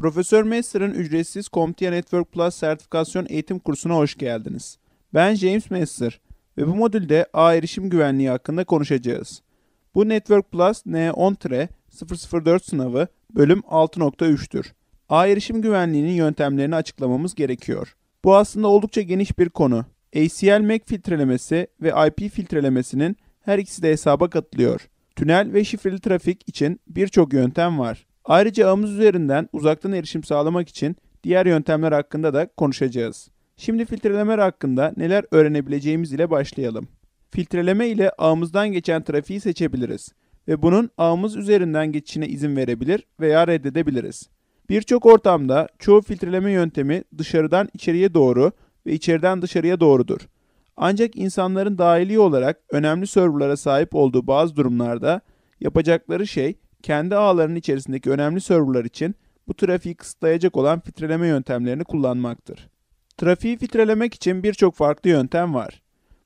Profesör Messer'ın ücretsiz CompTIA Network Plus sertifikasyon eğitim kursuna hoş geldiniz. Ben James Messer ve bu modülde ağ erişim güvenliği hakkında konuşacağız. Bu Network Plus N10-004 sınavı bölüm 6.3'tür. Ağ erişim güvenliğinin yöntemlerini açıklamamız gerekiyor. Bu aslında oldukça geniş bir konu. ACL MAC e filtrelemesi ve IP filtrelemesinin her ikisi de hesaba katılıyor. Tünel ve şifreli trafik için birçok yöntem var. Ayrıca ağımız üzerinden uzaktan erişim sağlamak için diğer yöntemler hakkında da konuşacağız. Şimdi filtrelemeler hakkında neler öğrenebileceğimiz ile başlayalım. Filtreleme ile ağımızdan geçen trafiği seçebiliriz ve bunun ağımız üzerinden geçişine izin verebilir veya reddedebiliriz. Birçok ortamda çoğu filtreleme yöntemi dışarıdan içeriye doğru ve içeriden dışarıya doğrudur. Ancak insanların dahili olarak önemli serverlara sahip olduğu bazı durumlarda yapacakları şey kendi ağlarının içerisindeki önemli serverlar için bu trafiği kısıtlayacak olan filtreleme yöntemlerini kullanmaktır. Trafiği filtrelemek için birçok farklı yöntem var.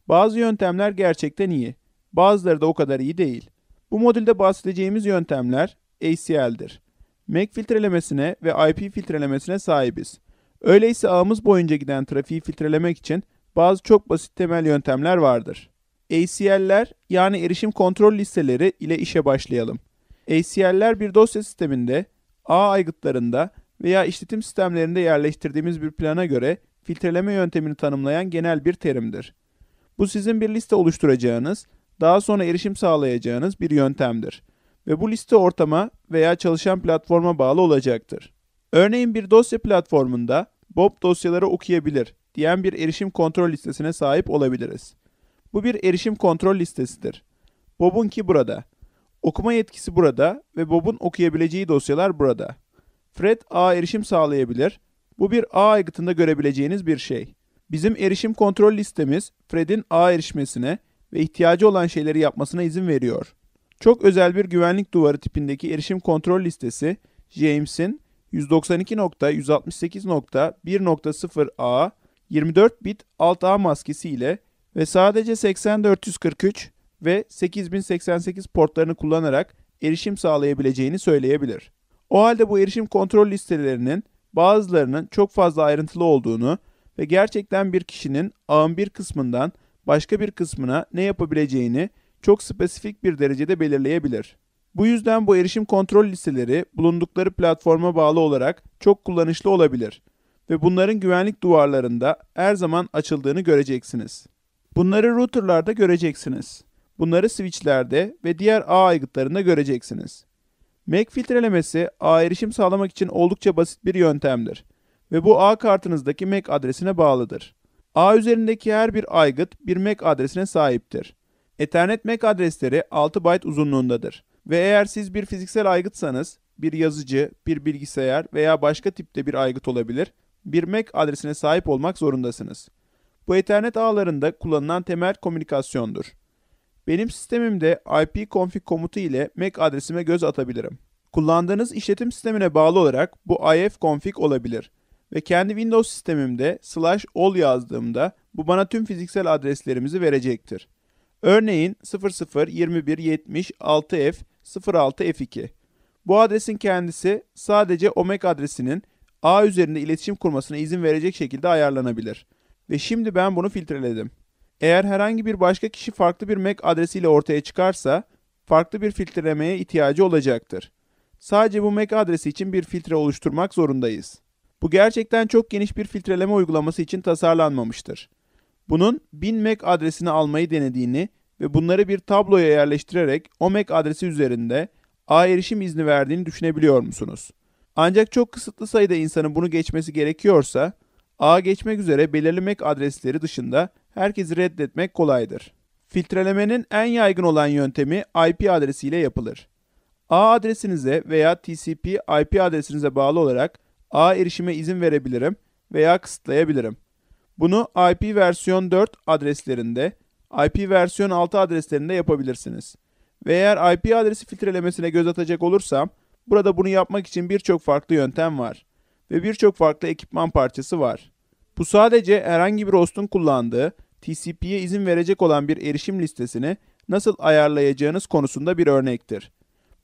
Bazı yöntemler gerçekten iyi, bazıları da o kadar iyi değil. Bu modülde bahsedeceğimiz yöntemler ACL'dir. MAC filtrelemesine ve IP filtrelemesine sahibiz. Öyleyse ağımız boyunca giden trafiği filtrelemek için bazı çok basit temel yöntemler vardır. ACL'ler yani erişim kontrol listeleri ile işe başlayalım. ACL'ler bir dosya sisteminde, ağ aygıtlarında veya işletim sistemlerinde yerleştirdiğimiz bir plana göre filtreleme yöntemini tanımlayan genel bir terimdir. Bu sizin bir liste oluşturacağınız, daha sonra erişim sağlayacağınız bir yöntemdir ve bu liste ortama veya çalışan platforma bağlı olacaktır. Örneğin bir dosya platformunda Bob dosyaları okuyabilir diyen bir erişim kontrol listesine sahip olabiliriz. Bu bir erişim kontrol listesidir. Bob'un ki burada. Okuma yetkisi burada ve Bob'un okuyabileceği dosyalar burada. Fred ağa erişim sağlayabilir. Bu bir ağ aygıtında görebileceğiniz bir şey. Bizim erişim kontrol listemiz Fred'in ağa erişmesine ve ihtiyacı olan şeyleri yapmasına izin veriyor. Çok özel bir güvenlik duvarı tipindeki erişim kontrol listesi James'in 192.168.1.0a 24 bit alt ağ maskesi ile ve sadece 8443 ve 8088 portlarını kullanarak erişim sağlayabileceğini söyleyebilir. O halde bu erişim kontrol listelerinin bazılarının çok fazla ayrıntılı olduğunu ve gerçekten bir kişinin ağın bir kısmından başka bir kısmına ne yapabileceğini çok spesifik bir derecede belirleyebilir. Bu yüzden bu erişim kontrol listeleri bulundukları platforma bağlı olarak çok kullanışlı olabilir ve bunların güvenlik duvarlarında her zaman açıldığını göreceksiniz. Bunları routerlarda göreceksiniz. Bunları switchlerde ve diğer ağ aygıtlarında göreceksiniz. MAC filtrelemesi ağ erişim sağlamak için oldukça basit bir yöntemdir ve bu ağ kartınızdaki MAC adresine bağlıdır. Ağ üzerindeki her bir aygıt bir MAC adresine sahiptir. Ethernet MAC adresleri 6 byte uzunluğundadır ve eğer siz bir fiziksel aygıtsanız bir yazıcı, bir bilgisayar veya başka tipte bir aygıt olabilir, bir MAC adresine sahip olmak zorundasınız. Bu Ethernet ağlarında kullanılan temel komünikasyondur. Benim sistemimde ipconfig komutu ile MAC adresime göz atabilirim. Kullandığınız işletim sistemine bağlı olarak bu ifconfig olabilir ve kendi Windows sistemimde slash all yazdığımda bu bana tüm fiziksel adreslerimizi verecektir. Örneğin 002176 f 06 f 2 Bu adresin kendisi sadece o MAC adresinin A üzerinde iletişim kurmasına izin verecek şekilde ayarlanabilir. Ve şimdi ben bunu filtreledim. Eğer herhangi bir başka kişi farklı bir MAC adresiyle ortaya çıkarsa, farklı bir filtrelemeye ihtiyacı olacaktır. Sadece bu MAC adresi için bir filtre oluşturmak zorundayız. Bu gerçekten çok geniş bir filtreleme uygulaması için tasarlanmamıştır. Bunun 1000 MAC adresini almayı denediğini ve bunları bir tabloya yerleştirerek o MAC adresi üzerinde ağ erişim izni verdiğini düşünebiliyor musunuz? Ancak çok kısıtlı sayıda insanın bunu geçmesi gerekiyorsa, A geçmek üzere belirli MAC adresleri dışında herkesi reddetmek kolaydır. Filtrelemenin en yaygın olan yöntemi IP adresiyle yapılır. A adresinize veya TCP IP adresinize bağlı olarak A erişime izin verebilirim veya kısıtlayabilirim. Bunu IP versiyon 4 adreslerinde, IP versiyon 6 adreslerinde yapabilirsiniz. Ve eğer IP adresi filtrelemesine göz atacak olursam, burada bunu yapmak için birçok farklı yöntem var ve birçok farklı ekipman parçası var. Bu sadece herhangi bir host'un kullandığı TCP'ye izin verecek olan bir erişim listesini nasıl ayarlayacağınız konusunda bir örnektir.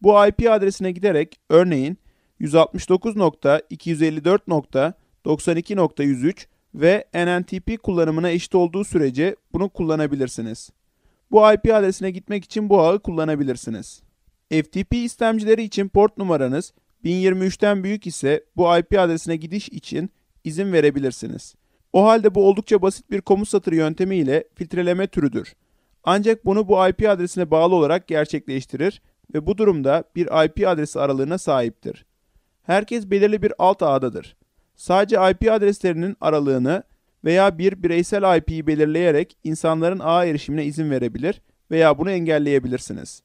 Bu IP adresine giderek örneğin 169.254.92.103 ve NNTP kullanımına eşit olduğu sürece bunu kullanabilirsiniz. Bu IP adresine gitmek için bu ağı kullanabilirsiniz. FTP istemcileri için port numaranız 1023'ten büyük ise bu IP adresine gidiş için izin verebilirsiniz. O halde bu oldukça basit bir komut satırı yöntemiyle filtreleme türüdür. Ancak bunu bu IP adresine bağlı olarak gerçekleştirir ve bu durumda bir IP adresi aralığına sahiptir. Herkes belirli bir alt ağdadır. Sadece IP adreslerinin aralığını veya bir bireysel IP'yi belirleyerek insanların ağa erişimine izin verebilir veya bunu engelleyebilirsiniz.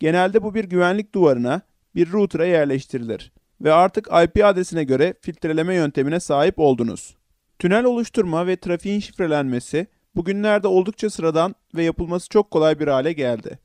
Genelde bu bir güvenlik duvarına, bir router'a yerleştirilir ve artık IP adresine göre filtreleme yöntemine sahip oldunuz. Tünel oluşturma ve trafiğin şifrelenmesi bugünlerde oldukça sıradan ve yapılması çok kolay bir hale geldi.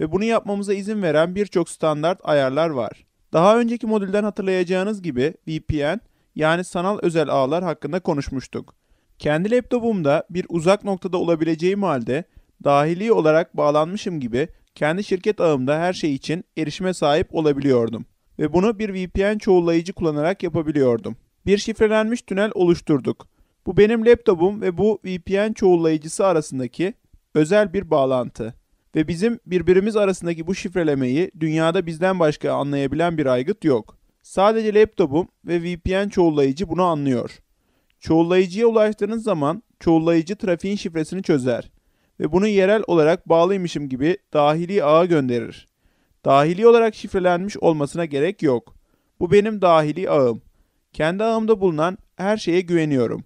Ve bunu yapmamıza izin veren birçok standart ayarlar var. Daha önceki modülden hatırlayacağınız gibi VPN yani sanal özel ağlar hakkında konuşmuştuk. Kendi laptopumda bir uzak noktada olabileceğim halde dahili olarak bağlanmışım gibi kendi şirket ağımda her şey için erişime sahip olabiliyordum ve bunu bir VPN çoğullayıcı kullanarak yapabiliyordum bir şifrelenmiş tünel oluşturduk. Bu benim laptopum ve bu VPN çoğullayıcısı arasındaki özel bir bağlantı. Ve bizim birbirimiz arasındaki bu şifrelemeyi dünyada bizden başka anlayabilen bir aygıt yok. Sadece laptopum ve VPN çoğullayıcı bunu anlıyor. Çoğullayıcıya ulaştığınız zaman çoğullayıcı trafiğin şifresini çözer ve bunu yerel olarak bağlıymışım gibi dahili ağa gönderir. Dahili olarak şifrelenmiş olmasına gerek yok. Bu benim dahili ağım. Kendi ağımda bulunan her şeye güveniyorum.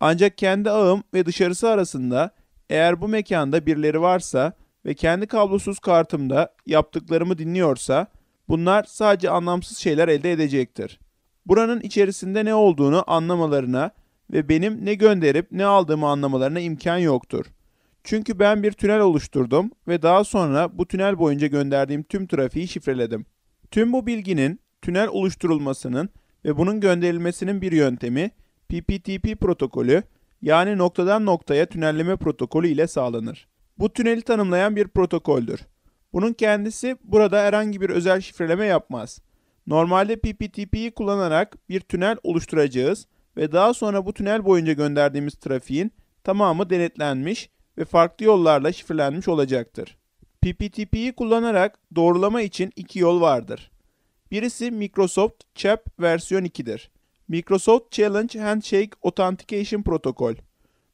Ancak kendi ağım ve dışarısı arasında eğer bu mekanda birileri varsa ve kendi kablosuz kartımda yaptıklarımı dinliyorsa bunlar sadece anlamsız şeyler elde edecektir. Buranın içerisinde ne olduğunu anlamalarına ve benim ne gönderip ne aldığımı anlamalarına imkan yoktur. Çünkü ben bir tünel oluşturdum ve daha sonra bu tünel boyunca gönderdiğim tüm trafiği şifreledim. Tüm bu bilginin tünel oluşturulmasının ve bunun gönderilmesinin bir yöntemi PPTP protokolü yani noktadan noktaya tünelleme protokolü ile sağlanır. Bu tüneli tanımlayan bir protokoldür. Bunun kendisi burada herhangi bir özel şifreleme yapmaz. Normalde PPTP'yi kullanarak bir tünel oluşturacağız ve daha sonra bu tünel boyunca gönderdiğimiz trafiğin tamamı denetlenmiş ve farklı yollarla şifrelenmiş olacaktır. PPTP'yi kullanarak doğrulama için iki yol vardır. Birisi Microsoft CHAP versiyon 2'dir. Microsoft Challenge Handshake Authentication Protokol.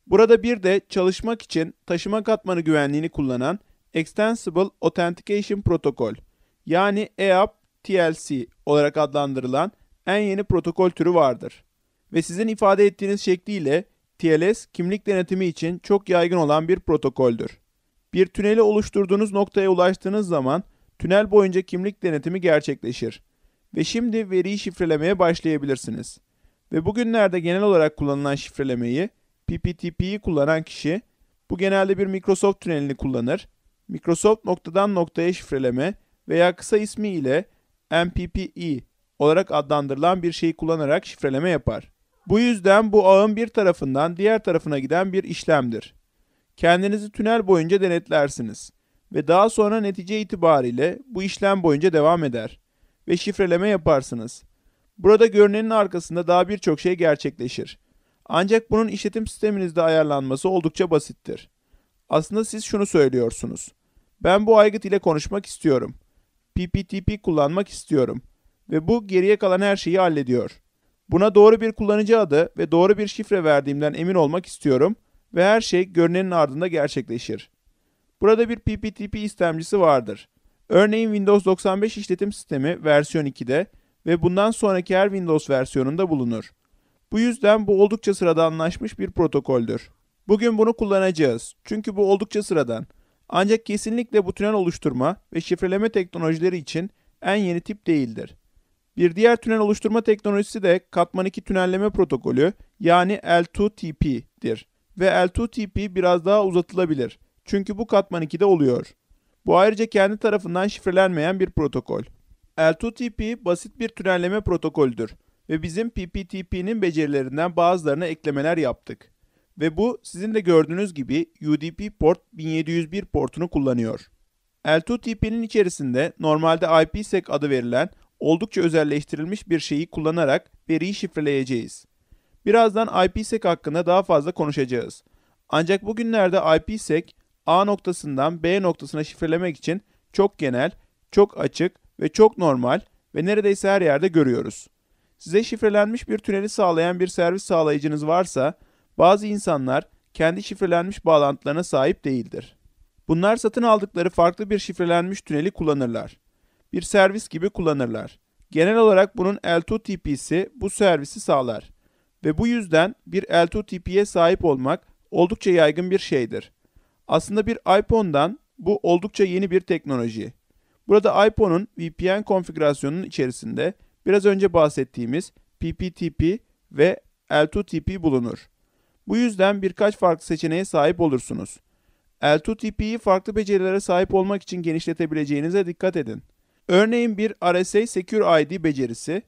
Burada bir de çalışmak için taşıma katmanı güvenliğini kullanan Extensible Authentication Protocol, yani EAP TLC olarak adlandırılan en yeni protokol türü vardır. Ve sizin ifade ettiğiniz şekliyle TLS kimlik denetimi için çok yaygın olan bir protokoldür. Bir tüneli oluşturduğunuz noktaya ulaştığınız zaman Tünel boyunca kimlik denetimi gerçekleşir. Ve şimdi veriyi şifrelemeye başlayabilirsiniz. Ve bugünlerde genel olarak kullanılan şifrelemeyi PPTP'yi kullanan kişi bu genelde bir Microsoft tünelini kullanır. Microsoft noktadan noktaya şifreleme veya kısa ismi ile MPPE olarak adlandırılan bir şeyi kullanarak şifreleme yapar. Bu yüzden bu ağın bir tarafından diğer tarafına giden bir işlemdir. Kendinizi tünel boyunca denetlersiniz ve daha sonra netice itibariyle bu işlem boyunca devam eder ve şifreleme yaparsınız. Burada görünenin arkasında daha birçok şey gerçekleşir. Ancak bunun işletim sisteminizde ayarlanması oldukça basittir. Aslında siz şunu söylüyorsunuz. Ben bu aygıt ile konuşmak istiyorum. PPTP kullanmak istiyorum. Ve bu geriye kalan her şeyi hallediyor. Buna doğru bir kullanıcı adı ve doğru bir şifre verdiğimden emin olmak istiyorum ve her şey görünenin ardında gerçekleşir. Burada bir PPTP istemcisi vardır. Örneğin Windows 95 işletim sistemi versiyon 2'de ve bundan sonraki her Windows versiyonunda bulunur. Bu yüzden bu oldukça sıradanlaşmış bir protokoldür. Bugün bunu kullanacağız çünkü bu oldukça sıradan. Ancak kesinlikle bu tünel oluşturma ve şifreleme teknolojileri için en yeni tip değildir. Bir diğer tünel oluşturma teknolojisi de katman 2 tünelleme protokolü yani L2TP'dir ve L2TP biraz daha uzatılabilir çünkü bu katman 2'de oluyor. Bu ayrıca kendi tarafından şifrelenmeyen bir protokol. L2TP basit bir tünelleme protokolüdür ve bizim PPTP'nin becerilerinden bazılarına eklemeler yaptık. Ve bu sizin de gördüğünüz gibi UDP port 1701 portunu kullanıyor. L2TP'nin içerisinde normalde IPsec adı verilen oldukça özelleştirilmiş bir şeyi kullanarak veriyi şifreleyeceğiz. Birazdan IPsec hakkında daha fazla konuşacağız. Ancak bugünlerde IPsec A noktasından B noktasına şifrelemek için çok genel, çok açık ve çok normal ve neredeyse her yerde görüyoruz. Size şifrelenmiş bir tüneli sağlayan bir servis sağlayıcınız varsa bazı insanlar kendi şifrelenmiş bağlantılarına sahip değildir. Bunlar satın aldıkları farklı bir şifrelenmiş tüneli kullanırlar. Bir servis gibi kullanırlar. Genel olarak bunun L2TP'si bu servisi sağlar ve bu yüzden bir L2TP'ye sahip olmak oldukça yaygın bir şeydir. Aslında bir iPhone'dan bu oldukça yeni bir teknoloji. Burada iPhone'un VPN konfigürasyonunun içerisinde biraz önce bahsettiğimiz PPTP ve L2TP bulunur. Bu yüzden birkaç farklı seçeneğe sahip olursunuz. L2TP'yi farklı becerilere sahip olmak için genişletebileceğinize dikkat edin. Örneğin bir RSA Secure ID becerisi,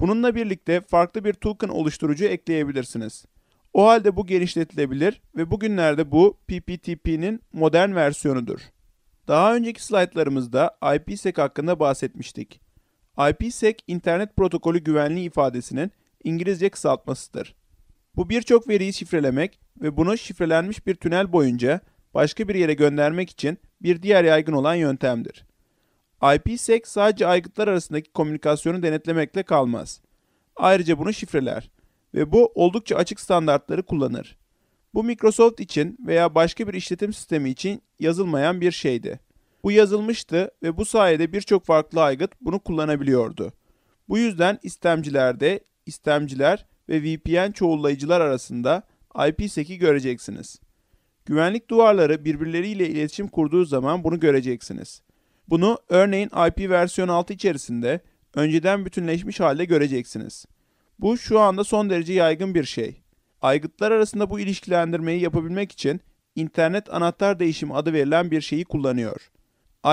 bununla birlikte farklı bir token oluşturucu ekleyebilirsiniz. O halde bu genişletilebilir ve bugünlerde bu PPTP'nin modern versiyonudur. Daha önceki slaytlarımızda IPsec hakkında bahsetmiştik. IPsec internet protokolü güvenliği ifadesinin İngilizce kısaltmasıdır. Bu birçok veriyi şifrelemek ve bunu şifrelenmiş bir tünel boyunca başka bir yere göndermek için bir diğer yaygın olan yöntemdir. IPsec sadece aygıtlar arasındaki komünikasyonu denetlemekle kalmaz. Ayrıca bunu şifreler ve bu oldukça açık standartları kullanır. Bu Microsoft için veya başka bir işletim sistemi için yazılmayan bir şeydi. Bu yazılmıştı ve bu sayede birçok farklı aygıt bunu kullanabiliyordu. Bu yüzden istemcilerde, istemciler ve VPN çoğullayıcılar arasında IP8 göreceksiniz. Güvenlik duvarları birbirleriyle iletişim kurduğu zaman bunu göreceksiniz. Bunu örneğin IP versiyon 6 içerisinde önceden bütünleşmiş halde göreceksiniz. Bu şu anda son derece yaygın bir şey. Aygıtlar arasında bu ilişkilendirmeyi yapabilmek için internet anahtar değişimi adı verilen bir şeyi kullanıyor.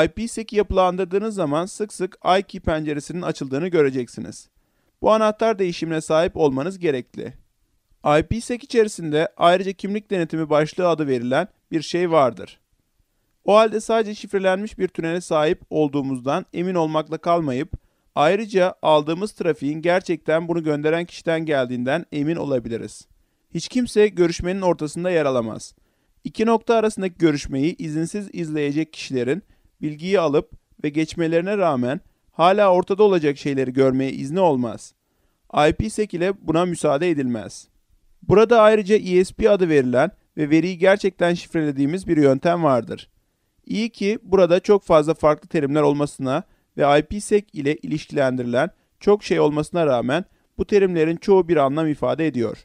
IPsec yapılandırdığınız zaman sık sık iKey penceresinin açıldığını göreceksiniz. Bu anahtar değişimine sahip olmanız gerekli. IPsec içerisinde ayrıca kimlik denetimi başlığı adı verilen bir şey vardır. O halde sadece şifrelenmiş bir tünele sahip olduğumuzdan emin olmakla kalmayıp Ayrıca aldığımız trafiğin gerçekten bunu gönderen kişiden geldiğinden emin olabiliriz. Hiç kimse görüşmenin ortasında yer alamaz. İki nokta arasındaki görüşmeyi izinsiz izleyecek kişilerin bilgiyi alıp ve geçmelerine rağmen hala ortada olacak şeyleri görmeye izni olmaz. IPsec ile buna müsaade edilmez. Burada ayrıca ESP adı verilen ve veriyi gerçekten şifrelediğimiz bir yöntem vardır. İyi ki burada çok fazla farklı terimler olmasına ve IPsec ile ilişkilendirilen çok şey olmasına rağmen bu terimlerin çoğu bir anlam ifade ediyor.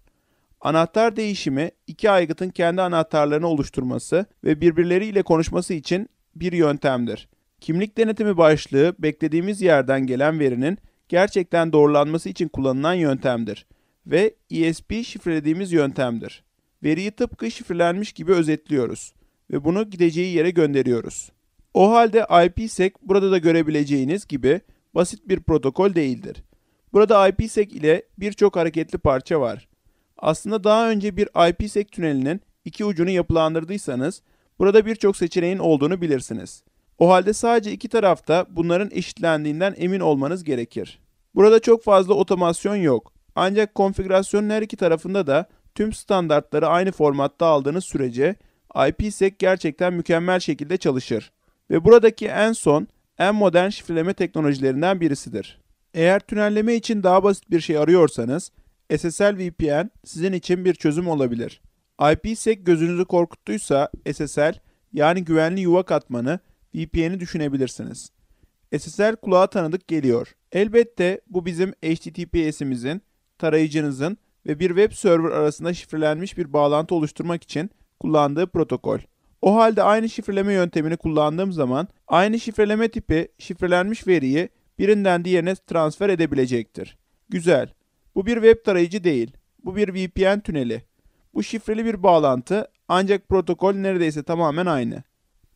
Anahtar değişimi iki aygıtın kendi anahtarlarını oluşturması ve birbirleriyle konuşması için bir yöntemdir. Kimlik denetimi başlığı beklediğimiz yerden gelen verinin gerçekten doğrulanması için kullanılan yöntemdir ve ESP şifrelediğimiz yöntemdir. Veriyi tıpkı şifrelenmiş gibi özetliyoruz ve bunu gideceği yere gönderiyoruz. O halde IPsec burada da görebileceğiniz gibi basit bir protokol değildir. Burada IPsec ile birçok hareketli parça var. Aslında daha önce bir IPsec tünelinin iki ucunu yapılandırdıysanız burada birçok seçeneğin olduğunu bilirsiniz. O halde sadece iki tarafta bunların eşitlendiğinden emin olmanız gerekir. Burada çok fazla otomasyon yok. Ancak konfigürasyonun her iki tarafında da tüm standartları aynı formatta aldığınız sürece IPsec gerçekten mükemmel şekilde çalışır ve buradaki en son en modern şifreleme teknolojilerinden birisidir. Eğer tünelleme için daha basit bir şey arıyorsanız SSL VPN sizin için bir çözüm olabilir. IPsec gözünüzü korkuttuysa SSL yani güvenli yuva katmanı VPN'i düşünebilirsiniz. SSL kulağa tanıdık geliyor. Elbette bu bizim HTTPS'imizin, tarayıcınızın ve bir web server arasında şifrelenmiş bir bağlantı oluşturmak için kullandığı protokol. O halde aynı şifreleme yöntemini kullandığım zaman aynı şifreleme tipi şifrelenmiş veriyi birinden diğerine transfer edebilecektir. Güzel. Bu bir web tarayıcı değil. Bu bir VPN tüneli. Bu şifreli bir bağlantı ancak protokol neredeyse tamamen aynı.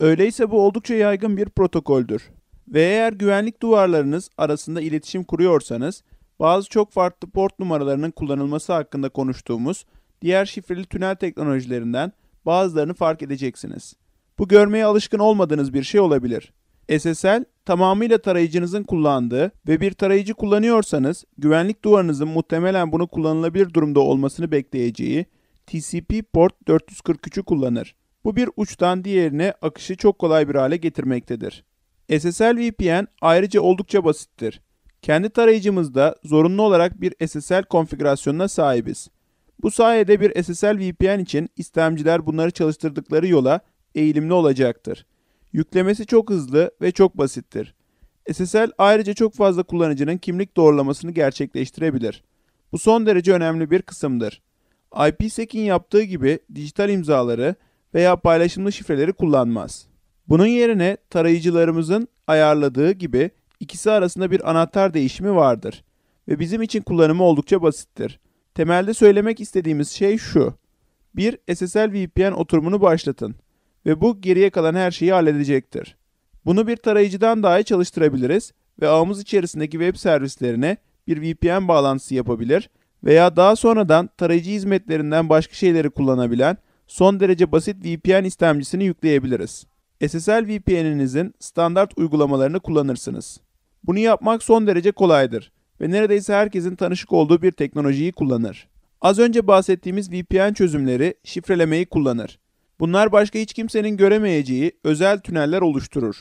Öyleyse bu oldukça yaygın bir protokoldür. Ve eğer güvenlik duvarlarınız arasında iletişim kuruyorsanız, bazı çok farklı port numaralarının kullanılması hakkında konuştuğumuz diğer şifreli tünel teknolojilerinden bazılarını fark edeceksiniz. Bu görmeye alışkın olmadığınız bir şey olabilir. SSL tamamıyla tarayıcınızın kullandığı ve bir tarayıcı kullanıyorsanız güvenlik duvarınızın muhtemelen bunu kullanılabilir durumda olmasını bekleyeceği TCP port 443'ü kullanır. Bu bir uçtan diğerine akışı çok kolay bir hale getirmektedir. SSL VPN ayrıca oldukça basittir. Kendi tarayıcımızda zorunlu olarak bir SSL konfigürasyonuna sahibiz. Bu sayede bir SSL VPN için istemciler bunları çalıştırdıkları yola eğilimli olacaktır. Yüklemesi çok hızlı ve çok basittir. SSL ayrıca çok fazla kullanıcının kimlik doğrulamasını gerçekleştirebilir. Bu son derece önemli bir kısımdır. IPSec'in yaptığı gibi dijital imzaları veya paylaşımlı şifreleri kullanmaz. Bunun yerine tarayıcılarımızın ayarladığı gibi ikisi arasında bir anahtar değişimi vardır ve bizim için kullanımı oldukça basittir. Temelde söylemek istediğimiz şey şu. Bir SSL VPN oturumunu başlatın ve bu geriye kalan her şeyi halledecektir. Bunu bir tarayıcıdan dahi çalıştırabiliriz ve ağımız içerisindeki web servislerine bir VPN bağlantısı yapabilir veya daha sonradan tarayıcı hizmetlerinden başka şeyleri kullanabilen son derece basit VPN istemcisini yükleyebiliriz. SSL VPN'inizin standart uygulamalarını kullanırsınız. Bunu yapmak son derece kolaydır ve neredeyse herkesin tanışık olduğu bir teknolojiyi kullanır. Az önce bahsettiğimiz VPN çözümleri şifrelemeyi kullanır. Bunlar başka hiç kimsenin göremeyeceği özel tüneller oluşturur.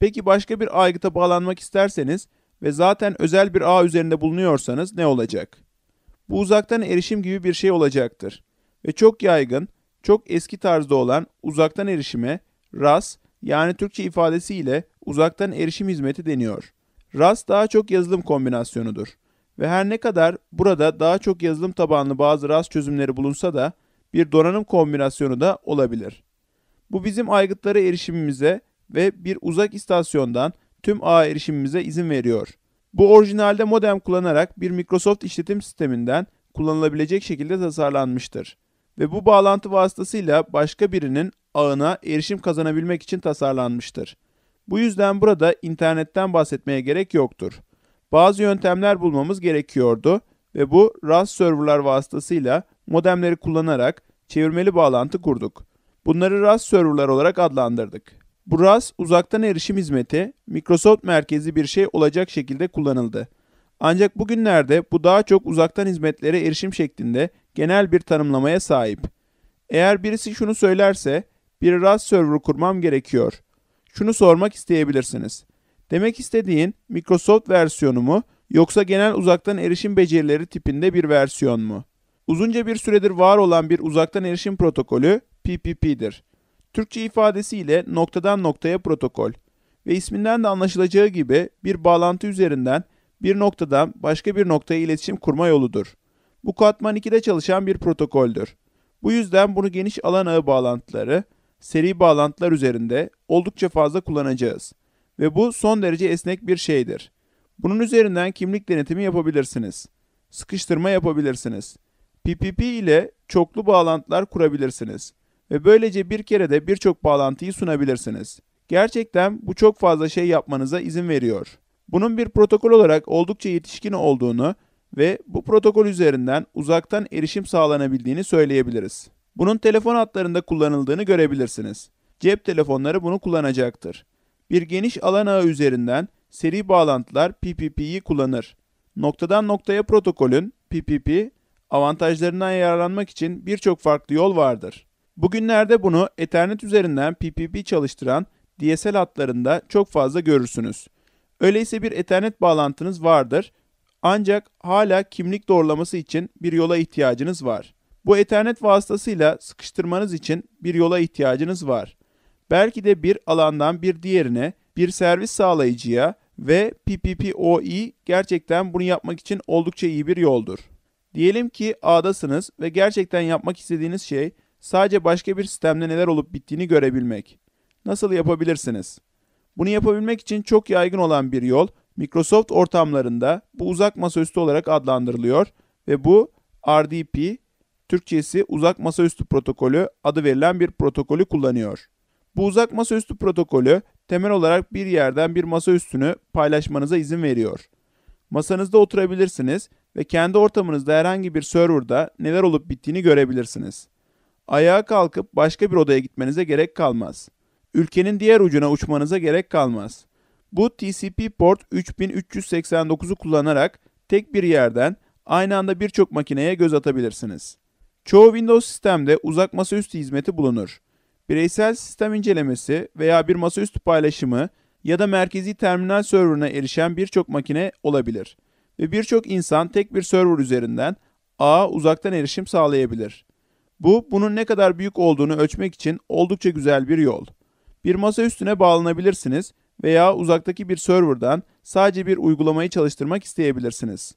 Peki başka bir aygıta bağlanmak isterseniz ve zaten özel bir ağ üzerinde bulunuyorsanız ne olacak? Bu uzaktan erişim gibi bir şey olacaktır ve çok yaygın, çok eski tarzda olan uzaktan erişime RAS yani Türkçe ifadesiyle uzaktan erişim hizmeti deniyor. RAS daha çok yazılım kombinasyonudur ve her ne kadar burada daha çok yazılım tabanlı bazı RAS çözümleri bulunsa da bir donanım kombinasyonu da olabilir. Bu bizim aygıtlara erişimimize ve bir uzak istasyondan tüm ağa erişimimize izin veriyor. Bu orijinalde modem kullanarak bir Microsoft işletim sisteminden kullanılabilecek şekilde tasarlanmıştır ve bu bağlantı vasıtasıyla başka birinin ağına erişim kazanabilmek için tasarlanmıştır. Bu yüzden burada internetten bahsetmeye gerek yoktur. Bazı yöntemler bulmamız gerekiyordu ve bu RAS serverlar vasıtasıyla modemleri kullanarak çevirmeli bağlantı kurduk. Bunları RAS serverlar olarak adlandırdık. Bu RAS uzaktan erişim hizmeti Microsoft merkezi bir şey olacak şekilde kullanıldı. Ancak bugünlerde bu daha çok uzaktan hizmetlere erişim şeklinde genel bir tanımlamaya sahip. Eğer birisi şunu söylerse bir RAS server kurmam gerekiyor şunu sormak isteyebilirsiniz. Demek istediğin Microsoft versiyonu mu yoksa genel uzaktan erişim becerileri tipinde bir versiyon mu? Uzunca bir süredir var olan bir uzaktan erişim protokolü PPP'dir. Türkçe ifadesiyle noktadan noktaya protokol ve isminden de anlaşılacağı gibi bir bağlantı üzerinden bir noktadan başka bir noktaya iletişim kurma yoludur. Bu katman 2'de çalışan bir protokoldür. Bu yüzden bunu geniş alan ağı bağlantıları seri bağlantılar üzerinde oldukça fazla kullanacağız ve bu son derece esnek bir şeydir. Bunun üzerinden kimlik denetimi yapabilirsiniz. Sıkıştırma yapabilirsiniz. PPP ile çoklu bağlantılar kurabilirsiniz ve böylece bir kere de birçok bağlantıyı sunabilirsiniz. Gerçekten bu çok fazla şey yapmanıza izin veriyor. Bunun bir protokol olarak oldukça yetişkin olduğunu ve bu protokol üzerinden uzaktan erişim sağlanabildiğini söyleyebiliriz. Bunun telefon hatlarında kullanıldığını görebilirsiniz. Cep telefonları bunu kullanacaktır. Bir geniş alan ağı üzerinden seri bağlantılar PPP'yi kullanır. Noktadan noktaya protokolün PPP avantajlarından yararlanmak için birçok farklı yol vardır. Bugünlerde bunu Ethernet üzerinden PPP çalıştıran DSL hatlarında çok fazla görürsünüz. Öyleyse bir Ethernet bağlantınız vardır ancak hala kimlik doğrulaması için bir yola ihtiyacınız var. Bu Ethernet vasıtasıyla sıkıştırmanız için bir yola ihtiyacınız var. Belki de bir alandan bir diğerine, bir servis sağlayıcıya ve PPPoE gerçekten bunu yapmak için oldukça iyi bir yoldur. Diyelim ki A'dasınız ve gerçekten yapmak istediğiniz şey sadece başka bir sistemde neler olup bittiğini görebilmek. Nasıl yapabilirsiniz? Bunu yapabilmek için çok yaygın olan bir yol Microsoft ortamlarında bu uzak masaüstü olarak adlandırılıyor ve bu RDP Türkçesi uzak masaüstü protokolü adı verilen bir protokolü kullanıyor. Bu uzak masaüstü protokolü temel olarak bir yerden bir masa üstünü paylaşmanıza izin veriyor. Masanızda oturabilirsiniz ve kendi ortamınızda herhangi bir serverda neler olup bittiğini görebilirsiniz. Ayağa kalkıp başka bir odaya gitmenize gerek kalmaz. Ülkenin diğer ucuna uçmanıza gerek kalmaz. Bu TCP port 3389'u kullanarak tek bir yerden aynı anda birçok makineye göz atabilirsiniz. Çoğu Windows sistemde uzak masaüstü hizmeti bulunur. Bireysel sistem incelemesi veya bir masaüstü paylaşımı ya da merkezi terminal serverına erişen birçok makine olabilir ve birçok insan tek bir server üzerinden ağa uzaktan erişim sağlayabilir. Bu, bunun ne kadar büyük olduğunu ölçmek için oldukça güzel bir yol. Bir masa üstüne bağlanabilirsiniz veya uzaktaki bir serverdan sadece bir uygulamayı çalıştırmak isteyebilirsiniz.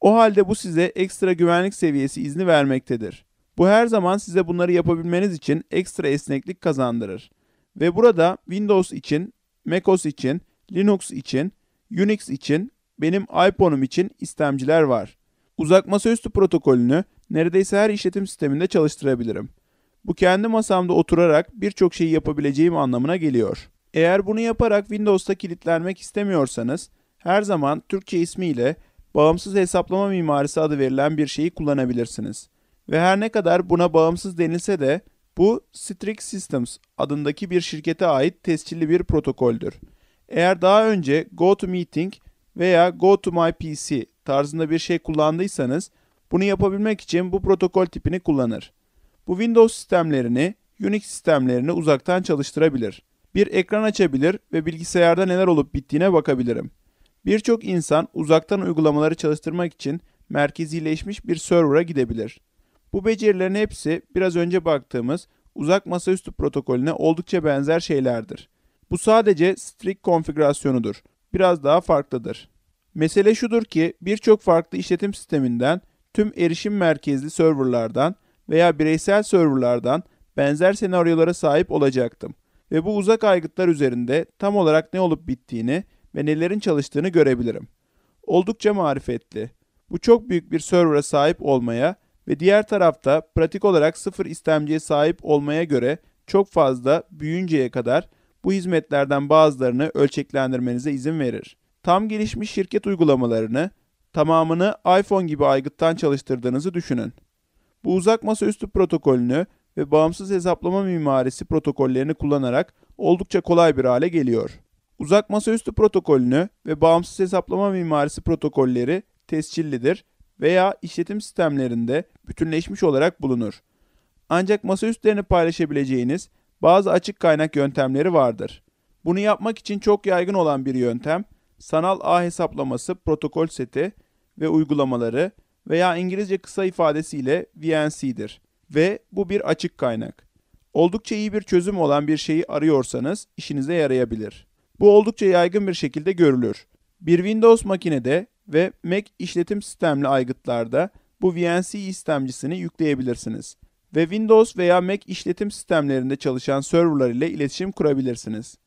O halde bu size ekstra güvenlik seviyesi izni vermektedir. Bu her zaman size bunları yapabilmeniz için ekstra esneklik kazandırır. Ve burada Windows için, macOS için, Linux için, Unix için, benim iPhone'um için istemciler var. Uzak masaüstü protokolünü neredeyse her işletim sisteminde çalıştırabilirim. Bu kendi masamda oturarak birçok şeyi yapabileceğim anlamına geliyor. Eğer bunu yaparak Windows'ta kilitlenmek istemiyorsanız her zaman Türkçe ismiyle bağımsız hesaplama mimarisi adı verilen bir şeyi kullanabilirsiniz. Ve her ne kadar buna bağımsız denilse de bu Strix Systems adındaki bir şirkete ait tescilli bir protokoldür. Eğer daha önce GoToMeeting veya GoToMyPC tarzında bir şey kullandıysanız bunu yapabilmek için bu protokol tipini kullanır. Bu Windows sistemlerini, Unix sistemlerini uzaktan çalıştırabilir. Bir ekran açabilir ve bilgisayarda neler olup bittiğine bakabilirim. Birçok insan uzaktan uygulamaları çalıştırmak için merkezileşmiş bir server'a gidebilir. Bu becerilerin hepsi biraz önce baktığımız uzak masaüstü protokolüne oldukça benzer şeylerdir. Bu sadece strict konfigürasyonudur. Biraz daha farklıdır. Mesele şudur ki birçok farklı işletim sisteminden, tüm erişim merkezli serverlardan veya bireysel serverlardan benzer senaryolara sahip olacaktım ve bu uzak aygıtlar üzerinde tam olarak ne olup bittiğini ve nelerin çalıştığını görebilirim. Oldukça marifetli. Bu çok büyük bir server'a sahip olmaya ve diğer tarafta pratik olarak sıfır istemciye sahip olmaya göre çok fazla büyünceye kadar bu hizmetlerden bazılarını ölçeklendirmenize izin verir. Tam gelişmiş şirket uygulamalarını tamamını iPhone gibi aygıttan çalıştırdığınızı düşünün. Bu uzak masaüstü protokolünü ve bağımsız hesaplama mimarisi protokollerini kullanarak oldukça kolay bir hale geliyor. Uzak masaüstü protokolünü ve bağımsız hesaplama mimarisi protokolleri tescillidir veya işletim sistemlerinde bütünleşmiş olarak bulunur. Ancak masaüstlerini paylaşabileceğiniz bazı açık kaynak yöntemleri vardır. Bunu yapmak için çok yaygın olan bir yöntem, sanal ağ hesaplaması protokol seti ve uygulamaları veya İngilizce kısa ifadesiyle VNC'dir ve bu bir açık kaynak. Oldukça iyi bir çözüm olan bir şeyi arıyorsanız işinize yarayabilir. Bu oldukça yaygın bir şekilde görülür. Bir Windows makinede ve Mac işletim sistemli aygıtlarda bu VNC istemcisini yükleyebilirsiniz ve Windows veya Mac işletim sistemlerinde çalışan serverlar ile iletişim kurabilirsiniz.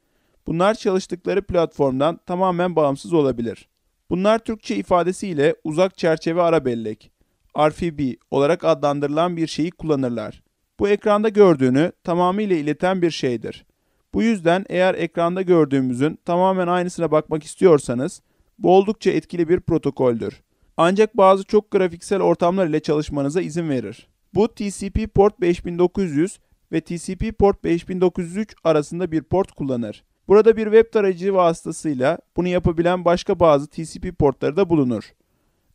Bunlar çalıştıkları platformdan tamamen bağımsız olabilir. Bunlar Türkçe ifadesiyle uzak çerçeve ara bellek, RFB olarak adlandırılan bir şeyi kullanırlar. Bu ekranda gördüğünü tamamıyla ileten bir şeydir. Bu yüzden eğer ekranda gördüğümüzün tamamen aynısına bakmak istiyorsanız bu oldukça etkili bir protokoldür. Ancak bazı çok grafiksel ortamlar ile çalışmanıza izin verir. Bu TCP port 5900 ve TCP port 5903 arasında bir port kullanır. Burada bir web tarayıcı vasıtasıyla bunu yapabilen başka bazı TCP portları da bulunur.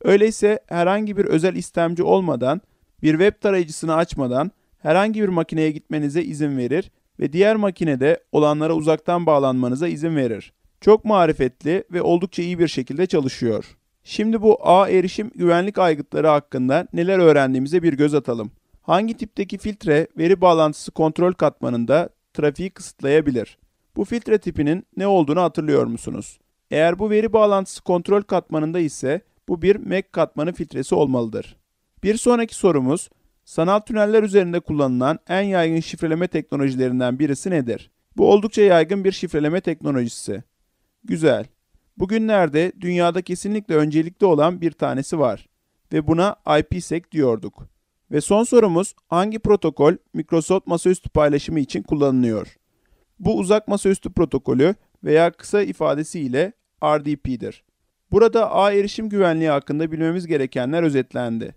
Öyleyse herhangi bir özel istemci olmadan, bir web tarayıcısını açmadan herhangi bir makineye gitmenize izin verir ve diğer makinede olanlara uzaktan bağlanmanıza izin verir. Çok marifetli ve oldukça iyi bir şekilde çalışıyor. Şimdi bu ağ erişim güvenlik aygıtları hakkında neler öğrendiğimize bir göz atalım. Hangi tipteki filtre veri bağlantısı kontrol katmanında trafiği kısıtlayabilir? Bu filtre tipinin ne olduğunu hatırlıyor musunuz? Eğer bu veri bağlantısı kontrol katmanında ise bu bir MAC katmanı filtresi olmalıdır. Bir sonraki sorumuz Sanal tüneller üzerinde kullanılan en yaygın şifreleme teknolojilerinden birisi nedir? Bu oldukça yaygın bir şifreleme teknolojisi. Güzel. Bugünlerde dünyada kesinlikle öncelikli olan bir tanesi var ve buna IPsec diyorduk. Ve son sorumuz hangi protokol Microsoft masaüstü paylaşımı için kullanılıyor? Bu uzak masaüstü protokolü veya kısa ifadesiyle RDP'dir. Burada ağ erişim güvenliği hakkında bilmemiz gerekenler özetlendi.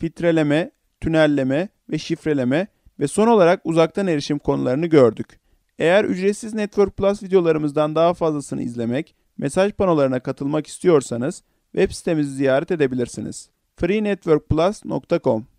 Filtreleme, tünelleme ve şifreleme ve son olarak uzaktan erişim konularını gördük. Eğer ücretsiz Network Plus videolarımızdan daha fazlasını izlemek, mesaj panolarına katılmak istiyorsanız web sitemizi ziyaret edebilirsiniz. freenetworkplus.com